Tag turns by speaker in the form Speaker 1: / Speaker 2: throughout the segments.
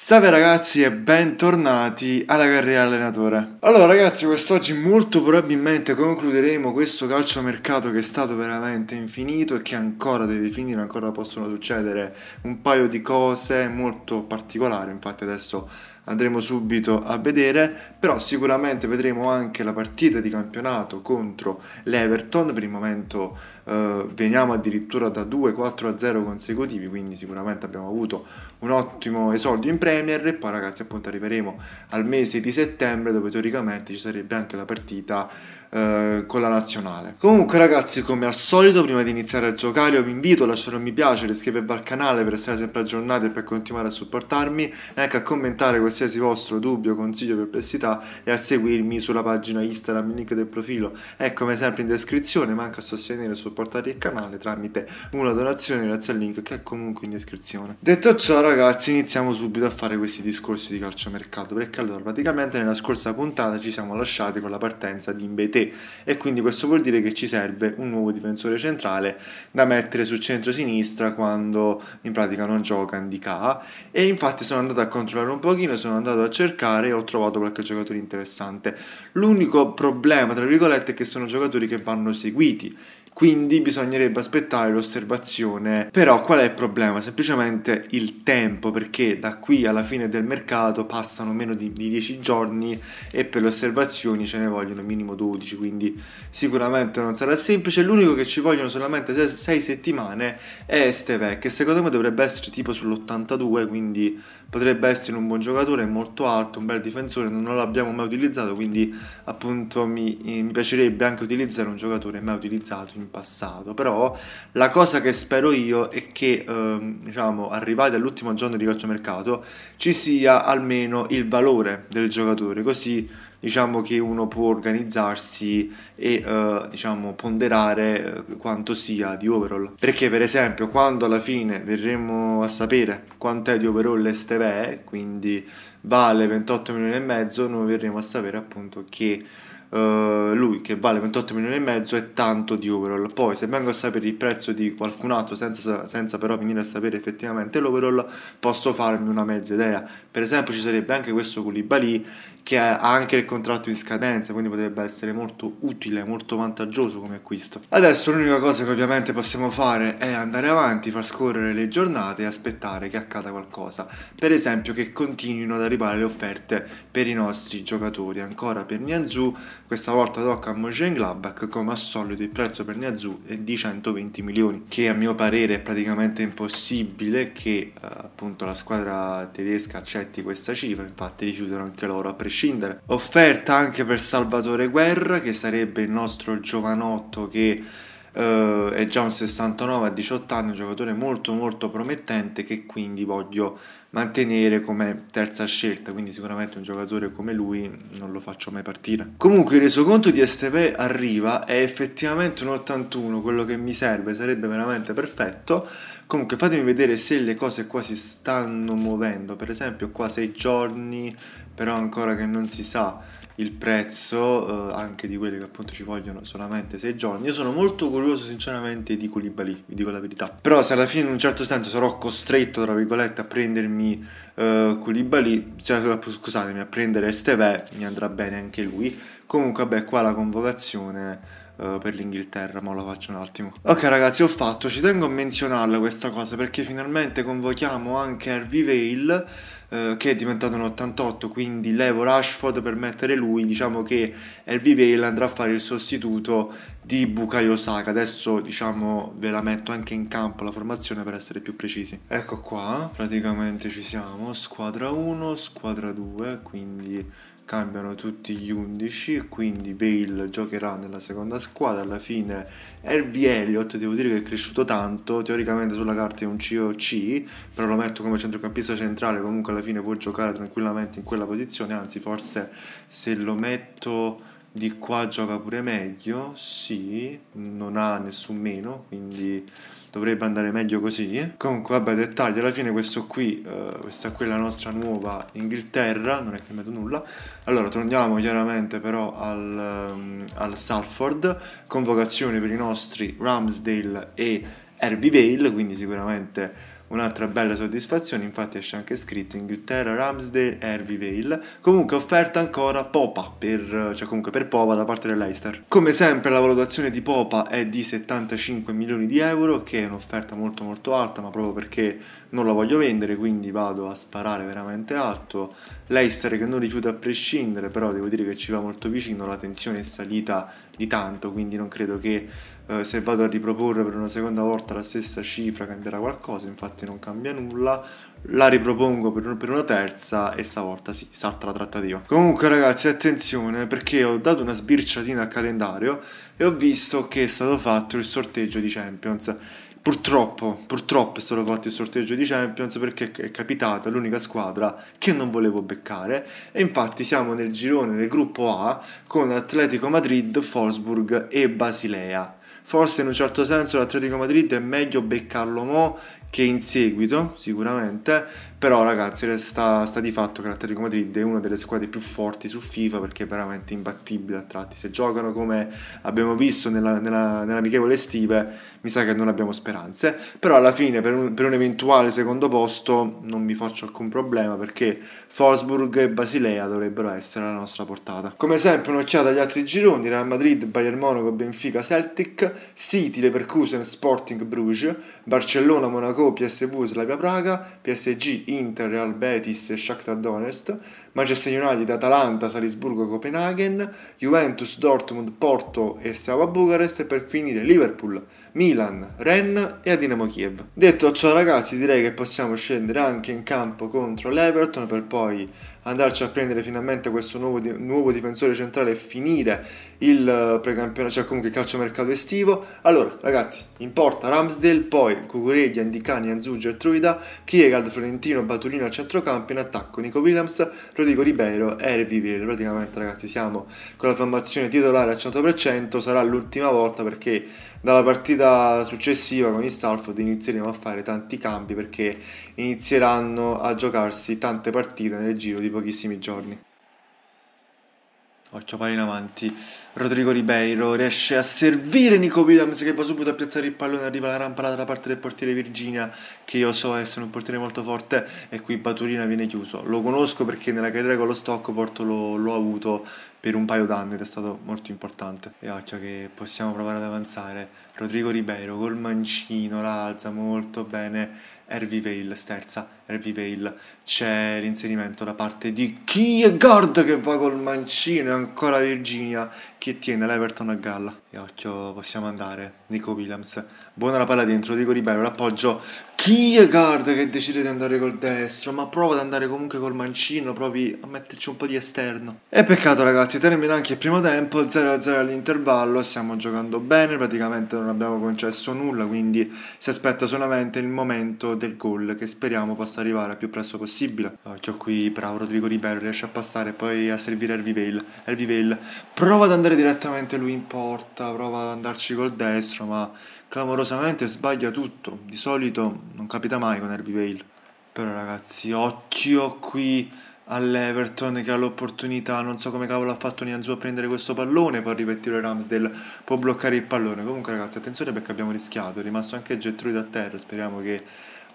Speaker 1: Salve ragazzi e bentornati alla carriera allenatore. Allora ragazzi, quest'oggi molto probabilmente concluderemo questo calciomercato che è stato veramente infinito e che ancora deve finire, ancora possono succedere un paio di cose molto particolari, infatti adesso andremo subito a vedere, però sicuramente vedremo anche la partita di campionato contro l'Everton, per il momento eh, veniamo addirittura da 2-4 0 consecutivi, quindi sicuramente abbiamo avuto un ottimo esordio in Premier e poi ragazzi appunto arriveremo al mese di settembre dove teoricamente ci sarebbe anche la partita eh, con la nazionale. Comunque ragazzi, come al solito, prima di iniziare a giocare, vi invito a lasciare un mi piace, iscrivervi al canale per essere sempre aggiornati e per continuare a supportarmi, e anche a commentare qualsiasi vostro dubbio, consiglio, perplessità e a seguirmi sulla pagina Instagram, il link del profilo è come sempre in descrizione, ma anche a sostenere e supportare il canale tramite una donazione grazie al link che è comunque in descrizione. Detto ciò ragazzi, iniziamo subito a fare questi discorsi di calciomercato, perché allora praticamente nella scorsa puntata ci siamo lasciati con la partenza di Imbete te e quindi questo vuol dire che ci serve un nuovo difensore centrale da mettere sul centro-sinistra quando in pratica non gioca Indica e infatti sono andato a controllare un pochino, sono andato a cercare e ho trovato qualche giocatore interessante. L'unico problema tra virgolette è che sono giocatori che vanno seguiti quindi bisognerebbe aspettare l'osservazione. Però qual è il problema? Semplicemente il tempo, perché da qui alla fine del mercato passano meno di, di 10 giorni e per le osservazioni ce ne vogliono minimo 12, quindi sicuramente non sarà semplice. L'unico che ci vogliono solamente 6, 6 settimane è Estevec, che secondo me dovrebbe essere tipo sull'82, quindi potrebbe essere un buon giocatore, molto alto, un bel difensore, non l'abbiamo mai utilizzato, quindi appunto mi, eh, mi piacerebbe anche utilizzare un giocatore mai utilizzato in passato, però la cosa che spero io è che, ehm, diciamo, arrivati all'ultimo giorno di calciomercato, ci sia almeno il valore del giocatore, così diciamo che uno può organizzarsi e eh, diciamo ponderare eh, quanto sia di overall perché per esempio quando alla fine verremo a sapere quant'è di overall Estevè quindi vale 28 milioni e mezzo noi verremo a sapere appunto che eh, lui che vale 28 milioni e mezzo è tanto di overall. Poi, se vengo a sapere il prezzo di qualcun altro senza, senza però venire a sapere effettivamente l'overall, posso farmi una mezza idea. Per esempio, ci sarebbe anche questo Koulibaly che ha anche il contratto in scadenza, quindi potrebbe essere molto utile, molto vantaggioso come acquisto. Adesso l'unica cosa che ovviamente possiamo fare è andare avanti, far scorrere le giornate e aspettare che accada qualcosa. Per esempio che continuino ad arrivare le offerte per i nostri giocatori. Ancora per Nianzu questa volta tocca a Gladbach, come al solito il prezzo per Niazzu è di 120 milioni, che a mio parere è praticamente impossibile che eh, appunto la squadra tedesca accetti questa cifra, infatti rifiutano anche loro a prescindere. Offerta anche per Salvatore Guerra, che sarebbe il nostro giovanotto che Uh, è già un 69 a 18 anni, un giocatore molto molto promettente che quindi voglio mantenere come terza scelta, quindi sicuramente un giocatore come lui non lo faccio mai partire. Comunque il resoconto di STV arriva, è effettivamente un 81, quello che mi serve sarebbe veramente perfetto. Comunque fatemi vedere se le cose qua si stanno muovendo, per esempio qua 6 giorni, però ancora che non si sa il prezzo eh, anche di quelli che appunto ci vogliono solamente 6 giorni. Io sono molto curioso sinceramente di Koulibaly, vi dico la verità. Però se alla fine in un certo senso sarò costretto tra virgolette a prendermi eh, Koulibaly, cioè, scusatemi, a prendere Estevè, mi andrà bene anche lui. Comunque beh, qua la convocazione eh, per l'Inghilterra, ma lo faccio un attimo. Ok ragazzi, ho fatto, ci tengo a menzionarla questa cosa perché finalmente convochiamo anche Harvey Vale eh, che è diventato un 88, quindi levo Rashford per mettere lui, diciamo che Elvi Vale andrà a fare il sostituto di Bukayo Saka. Adesso diciamo ve la metto anche in campo la formazione per essere più precisi. Ecco qua, praticamente ci siamo, squadra 1, squadra 2, quindi cambiano tutti gli 11 quindi Vale giocherà nella seconda squadra alla fine Hervie Elliott devo dire che è cresciuto tanto teoricamente sulla carta è un COC però lo metto come centrocampista centrale comunque alla fine può giocare tranquillamente in quella posizione anzi forse se lo metto di qua gioca pure meglio sì non ha nessun meno quindi dovrebbe andare meglio così. Eh? Comunque, vabbè, dettagli, alla fine questo qui, eh, questa qui è la nostra nuova Inghilterra, non è cambiato nulla. Allora, torniamo chiaramente però al, um, al Salford, convocazione per i nostri Ramsdale e Herbie Vale, quindi sicuramente Un'altra bella soddisfazione, infatti esce anche scritto Inghilterra, Ramsdale, Hervey Vale. Comunque offerta ancora Popa, per, cioè comunque per Popa da parte dell'Eister. Come sempre la valutazione di Popa è di 75 milioni di euro, che è un'offerta molto molto alta, ma proprio perché non la voglio vendere, quindi vado a sparare veramente alto. L'Eister che non rifiuta a prescindere, però devo dire che ci va molto vicino, la tensione è salita di tanto, quindi non credo che eh, se vado a riproporre per una seconda volta la stessa cifra cambierà qualcosa, infatti non cambia nulla, la ripropongo per, per una terza e stavolta sì, salta la trattativa. Comunque ragazzi attenzione perché ho dato una sbirciatina al calendario e ho visto che è stato fatto il sorteggio di Champions. Purtroppo, purtroppo è stato fatto il sorteggio di Champions perché è capitata l'unica squadra che non volevo beccare e infatti siamo nel girone nel gruppo A con Atletico Madrid, Wolfsburg e Basilea forse in un certo senso l'Atletico Madrid è meglio beccarlo mo che in seguito, sicuramente, però ragazzi resta, sta di fatto che l'Atletico Madrid è una delle squadre più forti su FIFA perché è veramente imbattibile a tratti. Se giocano come abbiamo visto nella, nella, nell'amichevole estive, mi sa che non abbiamo speranze. Però alla fine per un, per un eventuale secondo posto non mi faccio alcun problema perché Forsburg e Basilea dovrebbero essere alla nostra portata. Come sempre un'occhiata agli altri gironi, Real Madrid, Bayern Monaco, Benfica, Celtic, City, Leverkusen, Sporting Bruges, Barcellona, Monaco, PSV, Slavia Praga, PSG, Inter, Real Betis e Shakhtar Donetsk, Manchester United, Atalanta, Salisburgo, Copenaghen, Juventus, Dortmund, Porto e Steaua Bucarest e per finire Liverpool, Milan, Rennes e a Dinamo Kiev. Detto ciò ragazzi direi che possiamo scendere anche in campo contro l'Everton per poi andarci a prendere finalmente questo nuovo, nuovo difensore centrale e finire il eh, precampionato, cioè comunque il calciomercato estivo. Allora, ragazzi, in porta Ramsdale, poi Cucureglia, Indicani, Anzuggio e Truida, Kiegald, Florentino, Baturino al centrocampo, in attacco Nico Williams, Rodrigo Ribeiro e Rivivir. Praticamente, ragazzi, siamo con la formazione titolare al 100%, sarà l'ultima volta perché dalla partita successiva con il Salford inizieremo a fare tanti cambi perché inizieranno a giocarsi tante partite nel giro di pochissimi giorni. Occhio pari in avanti, Rodrigo Ribeiro riesce a servire Nico Williams che va subito a piazzare il pallone, arriva la rampa dalla parte del portiere Virginia che io so essere un portiere molto forte e qui Baturina viene chiuso. Lo conosco perché nella carriera con lo Stockport l'ho avuto per un paio d'anni ed è stato molto importante. E occhio che possiamo provare ad avanzare. Rodrigo Ribeiro col mancino l'alza molto bene, Hervey Vale sterza Harvey Vale c'è l'inserimento da parte di chi che va col mancino e ancora Virginia che tiene l'Everton a galla e occhio possiamo andare Nico Williams buona la palla dentro Diego Ribello l'appoggio Kiergaard che decide di andare col destro, ma prova ad andare comunque col mancino, provi a metterci un po' di esterno. E peccato ragazzi, termina anche il primo tempo, 0-0 all'intervallo, stiamo giocando bene, praticamente non abbiamo concesso nulla, quindi si aspetta solamente il momento del gol che speriamo possa possa arrivare al più presto possibile. Occhio eh, qui, bravo Rodrigo Ribeiro, riesce a passare poi a servire Harvey Vale. Harvey Vale prova ad andare direttamente lui in porta, prova ad andarci col destro, ma clamorosamente sbaglia tutto. Di solito non capita mai con Harvey Vale. Però ragazzi, occhio qui all'Everton che ha l'opportunità, non so come cavolo ha fatto Nianzu a prendere questo pallone, poi ripetere Ramsdale può bloccare il pallone. Comunque ragazzi, attenzione perché abbiamo rischiato, è rimasto anche Getrude a terra, speriamo che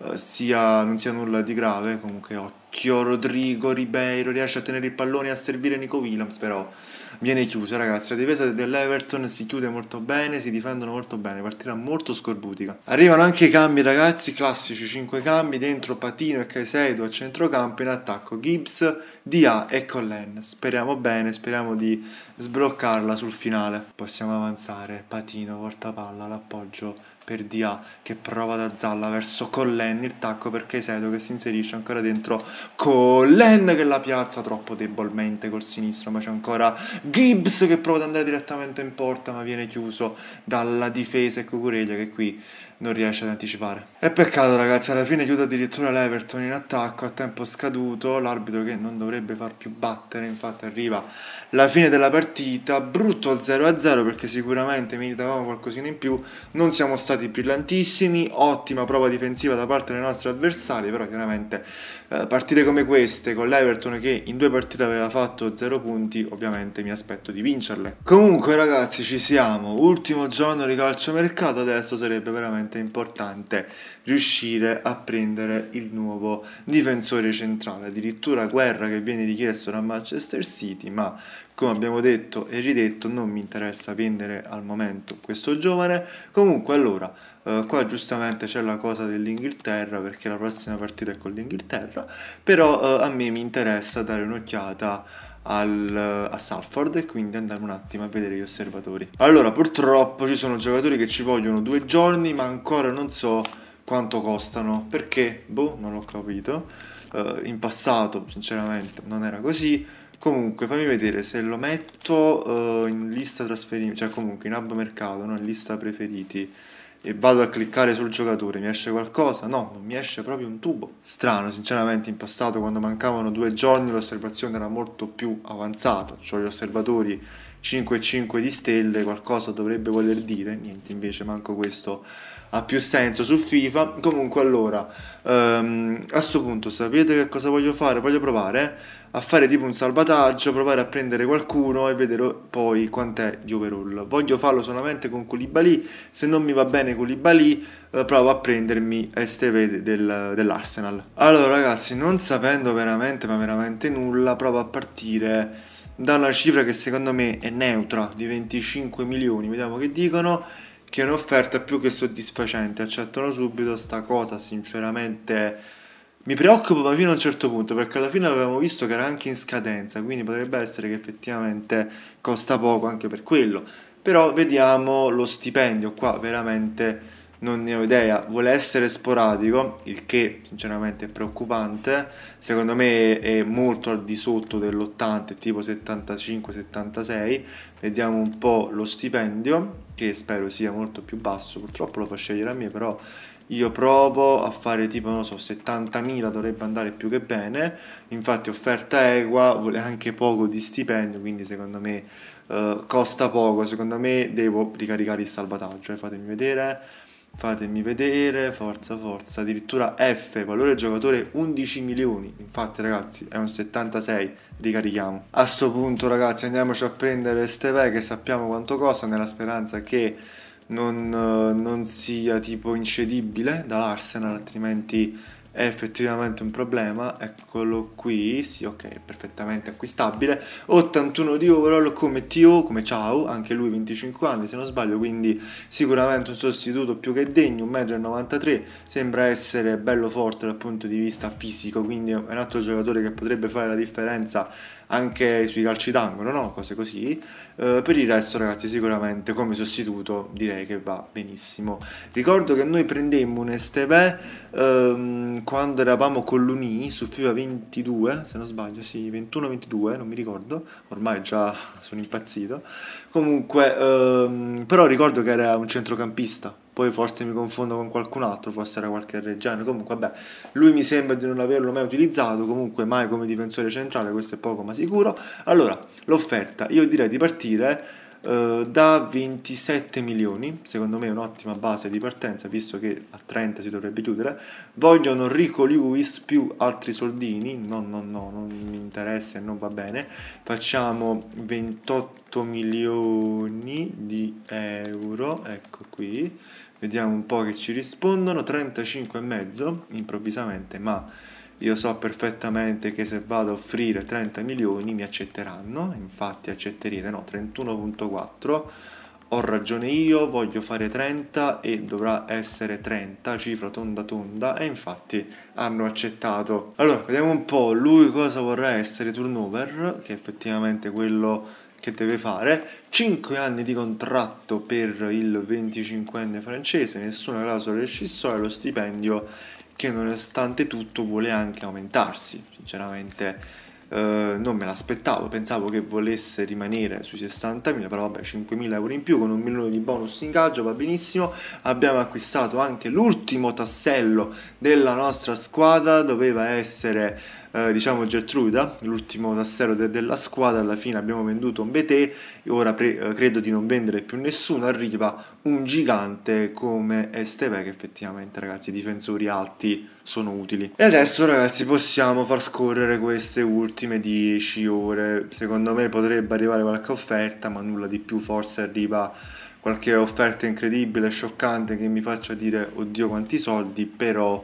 Speaker 1: eh, sia, non sia nulla di grave. Comunque, occhio Rodrigo Ribeiro riesce a tenere il pallone a servire Nico Williams, però viene chiuso, ragazzi. La difesa dell'Everton si chiude molto bene, si difendono molto bene, partita molto scorbutica. Arrivano anche i cambi, ragazzi, classici 5 cambi, dentro Patino e Caisedo a centrocampo, in attacco Gibbs, Dia e Collen. Speriamo bene, speriamo di sbloccarla sul finale. Possiamo avanzare, Patino, porta palla, l'appoggio per Dia che prova da Zalla verso Collen il tacco per Chiesedo che si inserisce ancora dentro Collen che la piazza troppo debolmente col sinistro ma c'è ancora Gibbs che prova ad andare direttamente in porta ma viene chiuso dalla difesa e ecco Cucureglia che qui non riesce ad anticipare. E peccato ragazzi, alla fine chiude addirittura l'Everton in attacco a tempo scaduto, l'arbitro che non dovrebbe far più battere, infatti arriva la fine della partita, brutto al 0-0 perché sicuramente meritavamo qualcosina in più, non siamo stati brillantissimi, ottima prova difensiva da parte dei nostri avversari, però chiaramente eh, partite come queste con l'Everton che in due partite aveva fatto 0 punti, ovviamente mi aspetto di vincerle. Comunque ragazzi ci siamo, ultimo giorno di calcio mercato, adesso sarebbe veramente sicuramente importante riuscire a prendere il nuovo difensore centrale, addirittura guerra che viene richiesto da Manchester City, ma come abbiamo detto e ridetto non mi interessa vendere al momento questo giovane, comunque allora Uh, qua giustamente c'è la cosa dell'Inghilterra perché la prossima partita è con l'Inghilterra, però uh, a me mi interessa dare un'occhiata al, a Salford e quindi andiamo un attimo a vedere gli osservatori. Allora, purtroppo ci sono giocatori che ci vogliono due giorni, ma ancora non so quanto costano. Perché? Boh, non l'ho capito. Uh, in passato, sinceramente, non era così. Comunque, fammi vedere se lo metto uh, in lista trasferimenti, cioè comunque in hub mercato, no? in lista preferiti e vado a cliccare sul giocatore, mi esce qualcosa? No, non mi esce proprio un tubo. Strano, sinceramente in passato quando mancavano due giorni l'osservazione era molto più avanzata, cioè gli osservatori 5 e 5 di stelle qualcosa dovrebbe voler dire, niente invece manco questo ha più senso su FIFA. Comunque allora, um, a questo punto sapete che cosa voglio fare? Voglio provare a fare tipo un salvataggio, provare a prendere qualcuno e vedere poi quant'è di overall. Voglio farlo solamente con Koulibaly, se non mi va bene Koulibaly eh, provo a prendermi Esteve del, dell'Arsenal. Allora ragazzi, non sapendo veramente ma veramente nulla, provo a partire da una cifra che secondo me è neutra di 25 milioni, vediamo che dicono che è un'offerta più che soddisfacente, accettano subito sta cosa, sinceramente mi preoccupa ma fino a un certo punto, perché alla fine avevamo visto che era anche in scadenza, quindi potrebbe essere che effettivamente costa poco anche per quello, però vediamo lo stipendio qua veramente non ne ho idea, vuole essere sporadico, il che sinceramente è preoccupante, secondo me è molto al di sotto dell'80, tipo 75-76, vediamo un po' lo stipendio, che spero sia molto più basso, purtroppo lo fa scegliere a me, però io provo a fare tipo, non so, 70.000 dovrebbe andare più che bene, infatti offerta equa, vuole anche poco di stipendio, quindi secondo me eh, costa poco, secondo me devo ricaricare il salvataggio, eh, fatemi vedere Fatemi vedere, forza forza, addirittura F, valore giocatore 11 milioni, infatti ragazzi è un 76, ricarichiamo. A sto punto ragazzi andiamoci a prendere Steve che sappiamo quanto costa nella speranza che non, eh, non sia tipo incedibile dall'Arsenal, altrimenti è effettivamente un problema, eccolo qui, sì ok, perfettamente acquistabile, 81 di overall come TO, come Ciao, anche lui 25 anni se non sbaglio, quindi sicuramente un sostituto più che degno, 1,93 m, sembra essere bello forte dal punto di vista fisico, quindi è un altro giocatore che potrebbe fare la differenza anche sui calci d'angolo, no? cose così. Eh, per il resto ragazzi sicuramente come sostituto direi che va benissimo. Ricordo che noi prendemmo un Estevè ehm, quando eravamo con l'Uni su FIFA 22, se non sbaglio, sì, 21-22, non mi ricordo, ormai già sono impazzito. Comunque, ehm, però ricordo che era un centrocampista, poi forse mi confondo con qualcun altro, forse era qualche Reggiano, comunque vabbè, lui mi sembra di non averlo mai utilizzato, comunque mai come difensore centrale, questo è poco ma sicuro. Allora, l'offerta, io direi di partire eh, da 27 milioni, secondo me è un'ottima base di partenza, visto che a 30 si dovrebbe chiudere, vogliono Rico Lewis più altri soldini, no no no, non mi interessa e non va bene, facciamo 28 milioni di euro, ecco qui, Vediamo un po' che ci rispondono. 35,5 improvvisamente, ma io so perfettamente che se vado a offrire 30 milioni mi accetteranno, infatti accetterete, no, 31.4. Ho ragione io, voglio fare 30 e dovrà essere 30, cifra tonda tonda, e infatti hanno accettato. Allora, vediamo un po' lui cosa vorrà essere turnover, che è effettivamente quello che deve fare, 5 anni di contratto per il 25enne francese, nessuna clausola rescissoria, lo stipendio che nonostante tutto vuole anche aumentarsi, sinceramente eh, non me l'aspettavo, pensavo che volesse rimanere sui 60.000, però vabbè 5.000 euro in più con un milione di bonus in gaggio va benissimo, abbiamo acquistato anche l'ultimo tassello della nostra squadra, doveva essere eh, diciamo Gertruda, l'ultimo tassello de della squadra, alla fine abbiamo venduto un Mbete, ora eh, credo di non vendere più nessuno, arriva un gigante come Esteve che effettivamente ragazzi i difensori alti sono utili. E adesso ragazzi possiamo far scorrere queste ultime 10 ore, secondo me potrebbe arrivare qualche offerta ma nulla di più, forse arriva qualche offerta incredibile, scioccante che mi faccia dire oddio quanti soldi, però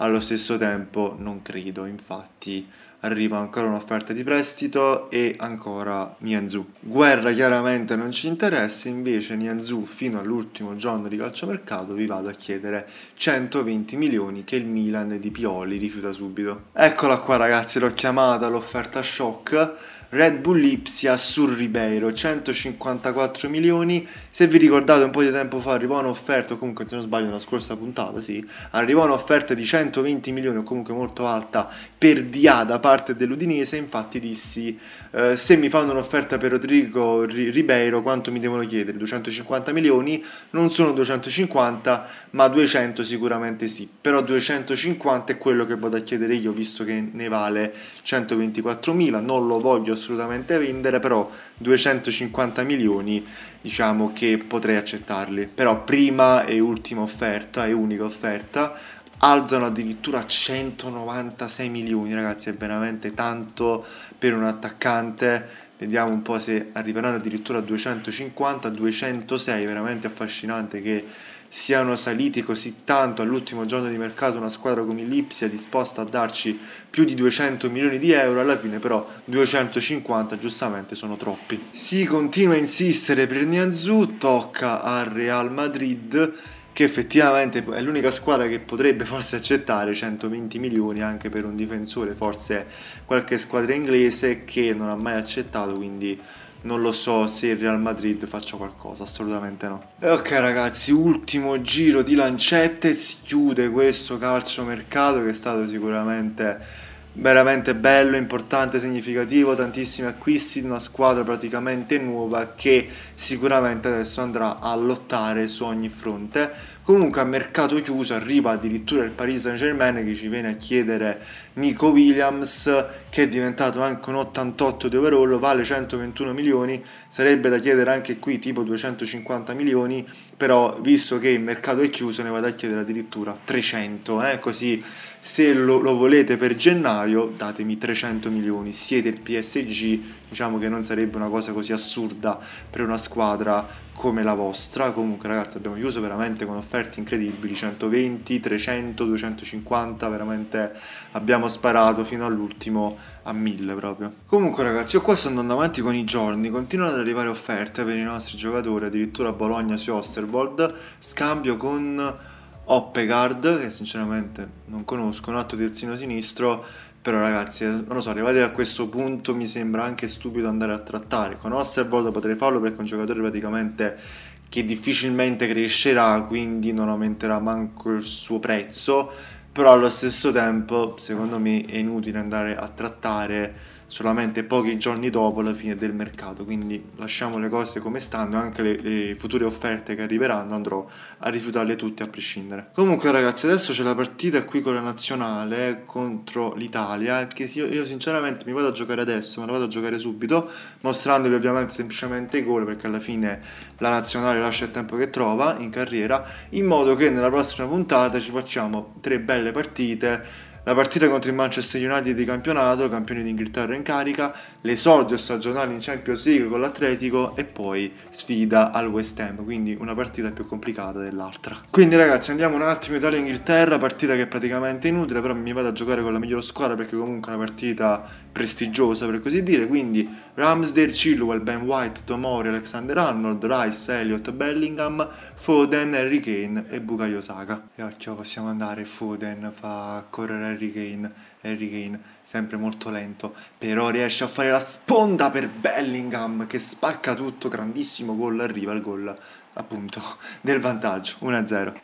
Speaker 1: allo stesso tempo non credo, infatti arriva ancora un'offerta di prestito e ancora Nianzu. Guerra chiaramente non ci interessa, invece Nianzu fino all'ultimo giorno di calciomercato vi vado a chiedere 120 milioni che il Milan di Pioli rifiuta subito. Eccola qua ragazzi, l'ho chiamata l'offerta shock. Red Bull Ipsia su Ribeiro 154 milioni se vi ricordate un po' di tempo fa arrivò un'offerta comunque se non sbaglio nella scorsa puntata sì arrivò un'offerta di 120 milioni o comunque molto alta per Diada parte dell'Udinese, infatti dissi eh, se mi fanno un'offerta per Rodrigo Ribeiro quanto mi devono chiedere? 250 milioni? Non sono 250 ma 200 sicuramente sì, però 250 è quello che vado a chiedere io visto che ne vale 124 mila, non lo voglio assolutamente vendere però 250 milioni diciamo che potrei accettarli, però prima e ultima offerta e unica offerta alzano addirittura 196 milioni ragazzi è veramente tanto per un attaccante vediamo un po' se arriveranno addirittura a 250 206 veramente affascinante che siano saliti così tanto all'ultimo giorno di mercato una squadra come l'Ipsia disposta a darci più di 200 milioni di euro, alla fine però 250 giustamente sono troppi. Si continua a insistere per Nianzù, tocca al Real Madrid che effettivamente è l'unica squadra che potrebbe forse accettare 120 milioni anche per un difensore, forse qualche squadra inglese che non ha mai accettato, quindi non lo so se il Real Madrid faccia qualcosa, assolutamente no. E ok ragazzi, ultimo giro di lancette, si chiude questo calciomercato che è stato sicuramente veramente bello, importante, significativo, tantissimi acquisti di una squadra praticamente nuova che sicuramente adesso andrà a lottare su ogni fronte. Comunque a mercato chiuso arriva addirittura il Paris Saint Germain che ci viene a chiedere Nico Williams che è diventato anche un 88 di overall, vale 121 milioni, sarebbe da chiedere anche qui tipo 250 milioni, però visto che il mercato è chiuso ne vado a chiedere addirittura 300, eh? così se lo, lo volete per gennaio datemi 300 milioni, siete il PSG, diciamo che non sarebbe una cosa così assurda per una squadra come la vostra. Comunque, ragazzi, abbiamo chiuso veramente con offerte incredibili: 120, 300, 250. Veramente abbiamo abbiamo sparato fino all'ultimo a mille proprio. Comunque ragazzi, io qua sto andando avanti con i giorni, continuano ad arrivare offerte per i nostri giocatori, addirittura Bologna su Osterwald, scambio con Oppegard, che sinceramente non conosco, un alto terzino sinistro, però ragazzi, eh, non lo so, arrivati a questo punto mi sembra anche stupido andare a trattare. Con Osterwald potrei farlo perché è un giocatore praticamente che difficilmente crescerà, quindi non aumenterà manco il suo prezzo però allo stesso tempo secondo me è inutile andare a trattare solamente pochi giorni dopo la fine del mercato, quindi lasciamo le cose come stanno anche le, le, future offerte che arriveranno andrò a rifiutarle tutte a prescindere. Comunque ragazzi adesso c'è la partita qui con la nazionale contro l'Italia che io, io, sinceramente mi vado a giocare adesso, me la vado a giocare subito mostrandovi ovviamente semplicemente i gol perché alla fine la nazionale lascia il tempo che trova in carriera in modo che nella prossima puntata ci facciamo tre belle partite la partita contro il Manchester United di campionato, campione d'Inghilterra in carica, l'esordio stagionale in Champions League con l'Atletico e poi sfida al West Ham, quindi una partita più complicata dell'altra. Quindi ragazzi andiamo un attimo Italia-Inghilterra, partita che è praticamente inutile, però mi vado a giocare con la migliore squadra perché comunque è una partita prestigiosa per così dire, quindi Ramsdale, Chilwell, Ben White, Tomori, Alexander Arnold, Rice, Elliott, Bellingham, Foden, Harry Kane e Bukayo Saka. E occhio possiamo andare, Foden fa correre Harry Kane, Harry Kane, sempre molto lento, però riesce a fare la sponda per Bellingham che spacca tutto, grandissimo gol, arriva il gol appunto del vantaggio 1-0.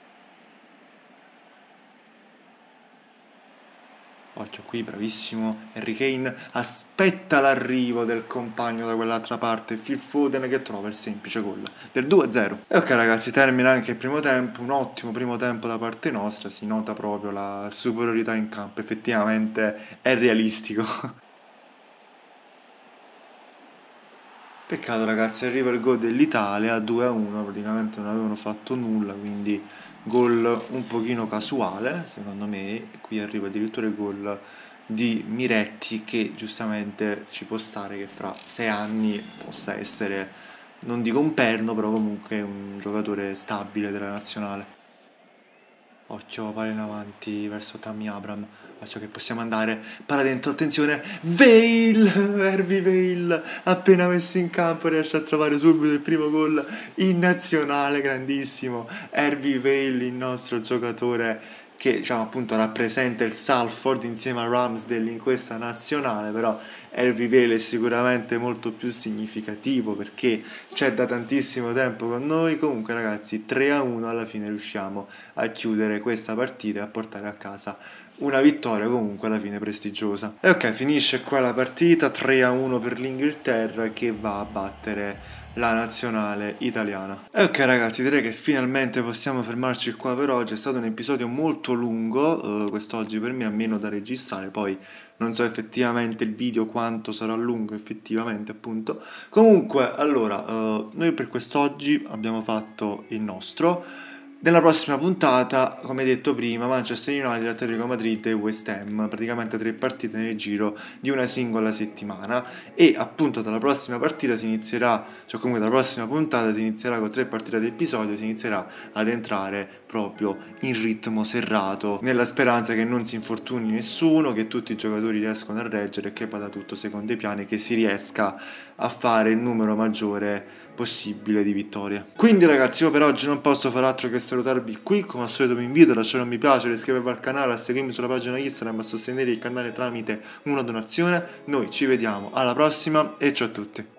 Speaker 1: occhio qui, bravissimo, Henry Kane aspetta l'arrivo del compagno da quell'altra parte, Phil Foden che trova il semplice gol del 2-0. E ok ragazzi, termina anche il primo tempo, un ottimo primo tempo da parte nostra, si nota proprio la superiorità in campo, effettivamente è realistico. Peccato ragazzi, arriva il gol dell'Italia 2-1, praticamente non avevano fatto nulla, quindi gol un pochino casuale secondo me qui arriva addirittura il gol di Miretti che giustamente ci può stare che fra sei anni possa essere non dico un perno però comunque un giocatore stabile della nazionale Occhio, palla in avanti verso Tammy Abram. Occhio che possiamo andare. para dentro, attenzione. Veil! Harvey Veil! Appena messo in campo riesce a trovare subito il primo gol in nazionale. Grandissimo. Harvey Veil, il nostro giocatore che diciamo, appunto rappresenta il Salford insieme a Ramsdale in questa nazionale, però Harvey Vele è sicuramente molto più significativo perché c'è da tantissimo tempo con noi, comunque ragazzi 3 a 1 alla fine riusciamo a chiudere questa partita e a portare a casa una vittoria comunque alla fine prestigiosa. E ok, finisce qua la partita 3 a 1 per l'Inghilterra che va a battere la nazionale italiana. E ok ragazzi, direi che finalmente possiamo fermarci qua per oggi, è stato un episodio molto lungo, eh, quest'oggi per me a meno da registrare, poi non so effettivamente il video quanto sarà lungo effettivamente appunto. Comunque, allora, eh, noi per quest'oggi abbiamo fatto il nostro. Nella prossima puntata, come detto prima, Manchester United, Atletico Madrid e West Ham, praticamente tre partite nel giro di una singola settimana e appunto dalla prossima partita si inizierà, cioè comunque dalla prossima puntata si inizierà con tre partite ad episodio, si inizierà ad entrare proprio in ritmo serrato, nella speranza che non si infortuni nessuno, che tutti i giocatori riescano a reggere, e che vada tutto secondo i piani, che si riesca a fare il numero maggiore possibile di vittorie. Quindi ragazzi io per oggi non posso far altro che salutarvi qui, come al solito vi invito a lasciare un mi piace, iscrivervi al canale, a seguirmi sulla pagina Instagram, a sostenere il canale tramite una donazione. Noi ci vediamo alla prossima e ciao a tutti.